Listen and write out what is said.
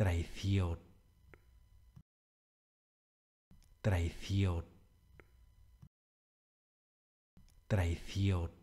traición, traición, traición.